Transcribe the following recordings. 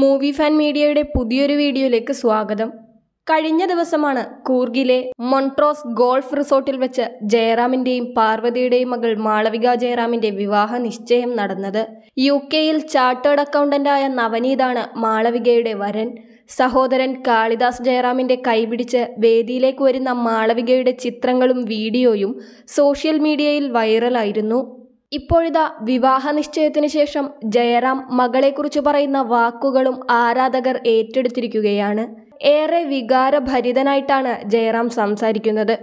movie fan മീഡിയയുടെ പുതിയൊരു വീഡിയോയിലേക്ക് സ്വാഗതം കഴിഞ്ഞ ദിവസമാണ് കൂർഗിലെ മൊൺട്രോസ് ഗോൾഫ് റിസോർട്ടിൽ വെച്ച് ജയറാമിൻ്റെയും പാർവതിയുടെയും മകൾ മാളവിക ജയറാമിൻ്റെ വിവാഹ നിശ്ചയം നടന്നത് യു കെയിൽ ചാർട്ടേഡ് അക്കൗണ്ടൻ്റായ നവനീതാണ് മാളവികയുടെ വരൻ സഹോദരൻ കാളിദാസ് ജയറാമിൻ്റെ കൈപിടിച്ച് വേദിയിലേക്ക് വരുന്ന മാളവികയുടെ ചിത്രങ്ങളും വീഡിയോയും സോഷ്യൽ മീഡിയയിൽ വൈറലായിരുന്നു ഇപ്പോഴിതാ വിവാഹ നിശ്ചയത്തിന് ശേഷം ജയറാം മകളെക്കുറിച്ച് പറയുന്ന വാക്കുകളും ആരാധകർ ഏറ്റെടുത്തിരിക്കുകയാണ് ഏറെ വികാരഭരിതനായിട്ടാണ് ജയറാം സംസാരിക്കുന്നത്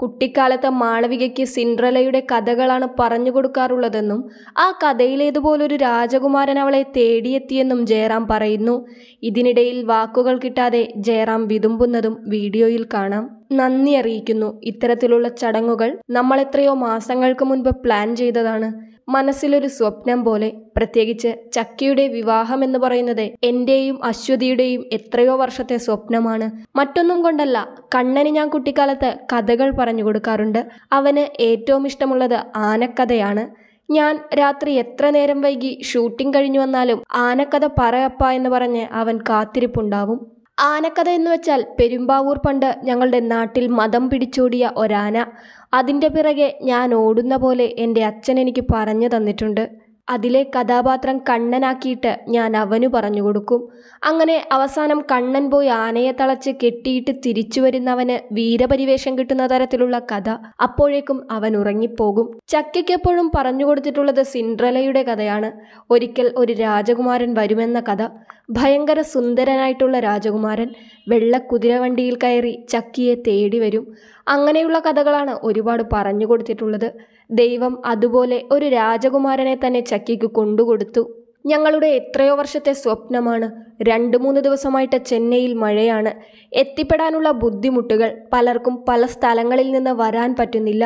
കുട്ടിക്കാലത്ത് മാളവികയ്ക്ക് സിൻഡ്രലയുടെ കഥകളാണ് പറഞ്ഞു കൊടുക്കാറുള്ളതെന്നും ആ കഥയിലേതുപോലൊരു രാജകുമാരൻ അവളെ തേടിയെത്തിയെന്നും ജയറാം പറയുന്നു ഇതിനിടയിൽ വാക്കുകൾ കിട്ടാതെ ജയറാം വിതുമ്പുന്നതും വീഡിയോയിൽ കാണാം നന്ദി അറിയിക്കുന്നു ഇത്തരത്തിലുള്ള ചടങ്ങുകൾ നമ്മൾ എത്രയോ മാസങ്ങൾക്ക് മുൻപ് പ്ലാൻ ചെയ്തതാണ് മനസ്സിലൊരു സ്വപ്നം പോലെ പ്രത്യേകിച്ച് ചക്കിയുടെ വിവാഹം എന്ന് പറയുന്നത് എന്റെയും അശ്വതിയുടെയും എത്രയോ വർഷത്തെ സ്വപ്നമാണ് മറ്റൊന്നും കൊണ്ടല്ല കണ്ണന് ഞാൻ കുട്ടിക്കാലത്ത് കഥകൾ പറഞ്ഞു കൊടുക്കാറുണ്ട് അവന് ഏറ്റവും ഇഷ്ടമുള്ളത് ആനക്കഥയാണ് ഞാൻ രാത്രി എത്ര നേരം വൈകി ഷൂട്ടിംഗ് കഴിഞ്ഞു വന്നാലും ആനക്കഥ പറയപ്പ എന്ന് പറഞ്ഞ് അവൻ കാത്തിരിപ്പുണ്ടാവും ആനക്കഥ എന്ന് വെച്ചാൽ പെരുമ്പാവൂർ പണ്ട് ഞങ്ങളുടെ നാട്ടിൽ മതം പിടിച്ചോടിയ ഒരാന അതിൻ്റെ പിറകെ ഞാൻ ഓടുന്ന പോലെ എൻ്റെ അച്ഛൻ എനിക്ക് പറഞ്ഞു തന്നിട്ടുണ്ട് അതിലെ കഥാപാത്രം കണ്ണനാക്കിയിട്ട് ഞാൻ അവനു പറഞ്ഞു കൊടുക്കും അങ്ങനെ അവസാനം കണ്ണൻ പോയി ആനയെ തളച്ച് കെട്ടിയിട്ട് തിരിച്ചു വരുന്നവന് വീരപരിവേഷം കിട്ടുന്ന തരത്തിലുള്ള കഥ അപ്പോഴേക്കും അവൻ ഉറങ്ങിപ്പോകും ചക്കയ്ക്കെപ്പോഴും പറഞ്ഞു കൊടുത്തിട്ടുള്ളത് സിൻഡ്രലയുടെ കഥയാണ് ഒരിക്കൽ ഒരു രാജകുമാരൻ വരുമെന്ന കഥ ഭയങ്കര സുന്ദരനായിട്ടുള്ള രാജകുമാരൻ വെള്ള കുതിരവണ്ടിയിൽ കയറി ചക്കിയെ തേടി വരും അങ്ങനെയുള്ള കഥകളാണ് ഒരുപാട് പറഞ്ഞു കൊടുത്തിട്ടുള്ളത് ദൈവം അതുപോലെ ഒരു രാജകുമാരനെ തന്നെ ചക്കിക്ക് കൊണ്ടുകൊടുത്തു ഞങ്ങളുടെ എത്രയോ വർഷത്തെ സ്വപ്നമാണ് രണ്ട് മൂന്ന് ദിവസമായിട്ട് ചെന്നൈയിൽ മഴയാണ് എത്തിപ്പെടാനുള്ള ബുദ്ധിമുട്ടുകൾ പലർക്കും പല സ്ഥലങ്ങളിൽ നിന്ന് വരാൻ പറ്റുന്നില്ല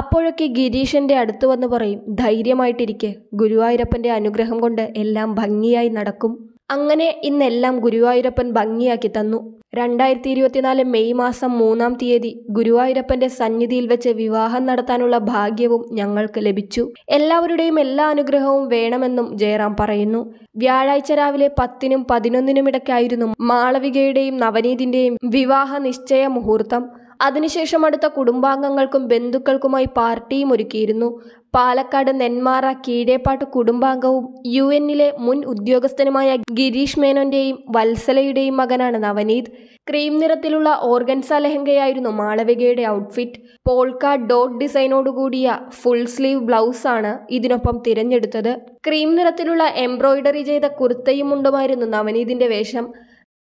അപ്പോഴൊക്കെ ഗിരീഷൻ്റെ അടുത്ത് വന്ന് പറയും ധൈര്യമായിട്ടിരിക്കെ ഗുരുവായൂരപ്പൻ്റെ അനുഗ്രഹം കൊണ്ട് എല്ലാം ഭംഗിയായി നടക്കും അങ്ങനെ ഇന്നെല്ലാം ഗുരുവായൂരപ്പൻ ഭംഗിയാക്കി തന്നു രണ്ടായിരത്തി ഇരുപത്തിനാല് മെയ് മാസം മൂന്നാം തീയതി ഗുരുവായൂരപ്പന്റെ സന്നിധിയിൽ വെച്ച് വിവാഹം നടത്താനുള്ള ഭാഗ്യവും ഞങ്ങൾക്ക് ലഭിച്ചു എല്ലാവരുടെയും എല്ലാ അനുഗ്രഹവും വേണമെന്നും ജയറാം പറയുന്നു വ്യാഴാഴ്ച രാവിലെ പത്തിനും പതിനൊന്നിനും ഇടയ്ക്കായിരുന്നു മാളവികയുടെയും നവനീതിന്റെയും വിവാഹ നിശ്ചയ മുഹൂർത്തം അതിനുശേഷം അടുത്ത കുടുംബാംഗങ്ങൾക്കും ബന്ധുക്കൾക്കുമായി പാർട്ടിയും ഒരുക്കിയിരുന്നു പാലക്കാട് നെന്മാറ കീഴേപ്പാട്ട് കുടുംബാംഗവും യു എന്നിലെ മുൻ ഉദ്യോഗസ്ഥനുമായ ഗിരീഷ് മേനോന്റെയും വത്സലയുടെയും മകനാണ് നവനീത് ക്രീം നിറത്തിലുള്ള ഓർഗൻസ ലഹങ്കയായിരുന്നു മാളവികയുടെ ഔട്ട്ഫിറ്റ് പോൾക്ക ഡോട്ട് ഡിസൈനോടുകൂടിയ ഫുൾ സ്ലീവ് ബ്ലൗസ് ആണ് ഇതിനൊപ്പം തിരഞ്ഞെടുത്തത് ക്രീം നിറത്തിലുള്ള എംബ്രോയിഡറി ചെയ്ത കുർത്തയും മുണ്ടുമായിരുന്നു നവനീതിന്റെ വേഷം